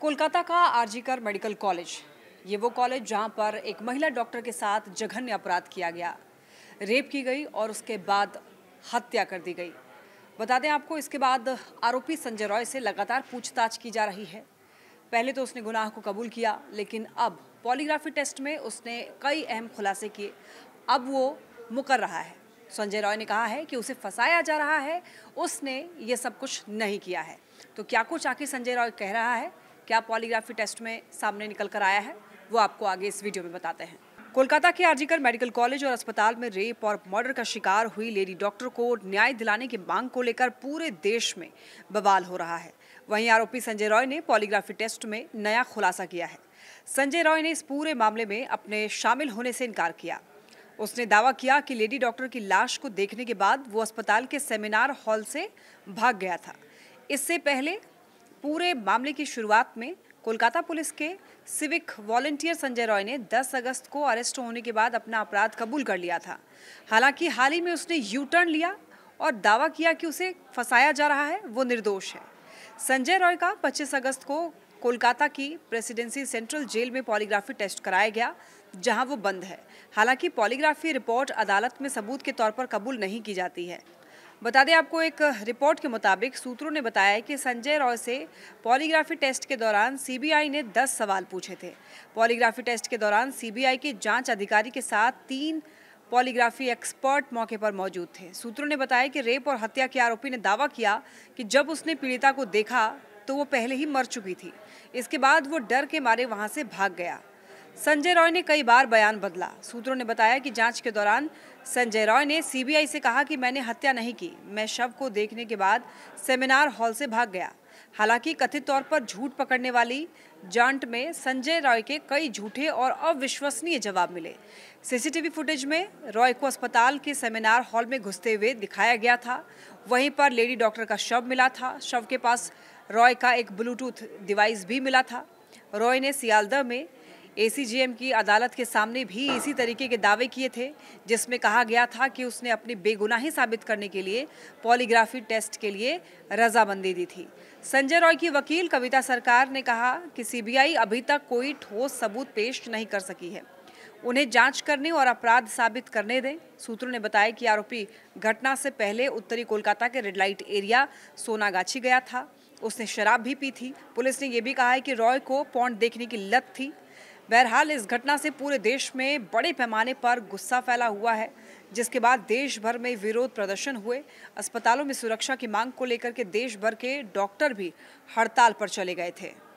कोलकाता का RG Kar medical college ये वो कॉलेज जहां पर एक महिला डॉक्टर के साथ जघन्य अपराध किया गया रेप की गई और उसके बाद हत्या कर दी गई बता दें आपको इसके बाद आरोपी संजय रॉय से लगातार पूछताछ की जा रही है पहले तो उसने गुनाह को कबूल किया लेकिन अब पॉलीग्राफी टेस्ट में उसने कई अहम खुलासे किए अब वो मुकर रहा है संजय रॉय ने कहा है कि उसे फंसाया जा रहा है उसने ये सब कुछ नहीं किया है तो क्या कुछ आखिर संजय रॉय कह रहा है क्या पॉलीग्राफी टेस्ट में सामने निकल कर आया है वो आपको आगे इस वीडियो में बताते हैं कोलकाता के आरजीकर मेडिकल कॉलेज और अस्पताल में रेप और मर्डर का शिकार हुई लेडी डॉक्टर को न्याय दिलाने की मांग को लेकर पूरे देश में बवाल हो रहा है वहीं आरोपी संजय रॉय ने पॉलीग्राफी टेस्ट में नया खुलासा किया है संजय रॉय ने इस पूरे मामले में अपने शामिल होने से इनकार किया उसने दावा किया कि लेडी डॉक्टर की लाश को देखने के बाद वो अस्पताल के सेमिनार हॉल से भाग गया था इससे पहले पूरे मामले की शुरुआत में कोलकाता पुलिस के सिविक वॉलेंटियर संजय रॉय ने 10 अगस्त को अरेस्ट होने के बाद अपना अपराध कबूल कर लिया था हालांकि हाल ही में उसने यू टर्न लिया और दावा किया कि उसे फंसाया जा रहा है वो निर्दोष है संजय रॉय का 25 अगस्त को कोलकाता की प्रेसिडेंसी सेंट्रल जेल में पॉलीग्राफी टेस्ट कराया गया जहां वो बंद है हालांकि पॉलीग्राफी रिपोर्ट अदालत में सबूत के तौर पर कबूल नहीं की जाती है बता दें आपको एक रिपोर्ट के मुताबिक सूत्रों ने बताया कि संजय रॉय से पॉलीग्राफी टेस्ट के दौरान सीबीआई ने 10 सवाल पूछे थे पॉलीग्राफी टेस्ट के दौरान सीबीआई के जांच अधिकारी के साथ तीन पॉलीग्राफी एक्सपर्ट मौके पर मौजूद थे सूत्रों ने बताया कि रेप और हत्या के आरोपी ने दावा किया कि जब उसने पीड़िता को देखा तो वो पहले ही मर चुकी थी इसके बाद वो डर के मारे वहाँ से भाग गया संजय रॉय ने कई बार बयान बदला सूत्रों ने बताया कि जांच के दौरान संजय रॉय ने सीबीआई से कहा कि मैंने हत्या नहीं की मैं शव को देखने के बाद सेमिनार हॉल से भाग गया हालांकि कथित तौर पर झूठ पकड़ने वाली जांट में संजय रॉय के कई झूठे और अविश्वसनीय जवाब मिले सीसीटीवी फुटेज में रॉय को अस्पताल के सेमिनार हॉल में घुसते हुए दिखाया गया था वहीं पर लेडी डॉक्टर का शव मिला था शव के पास रॉय का एक ब्लूटूथ डिवाइस भी मिला था रॉय ने सियालदह में एसीजीएम की अदालत के सामने भी इसी तरीके के दावे किए थे जिसमें कहा गया था कि उसने अपनी बेगुनाही साबित करने के लिए पॉलीग्राफी टेस्ट के लिए रजामंदी दी थी संजय रॉय की वकील कविता सरकार ने कहा कि सीबीआई अभी तक कोई ठोस सबूत पेश नहीं कर सकी है उन्हें जांच करने और अपराध साबित करने दें सूत्रों ने बताया कि आरोपी घटना से पहले उत्तरी कोलकाता के रेड लाइट एरिया सोनागाछी गया था उसने शराब भी पी थी पुलिस ने यह भी कहा है कि रॉय को पॉन्ड देखने की लत थी बहरहाल इस घटना से पूरे देश में बड़े पैमाने पर गुस्सा फैला हुआ है जिसके बाद देश भर में विरोध प्रदर्शन हुए अस्पतालों में सुरक्षा की मांग को लेकर के देश भर के डॉक्टर भी हड़ताल पर चले गए थे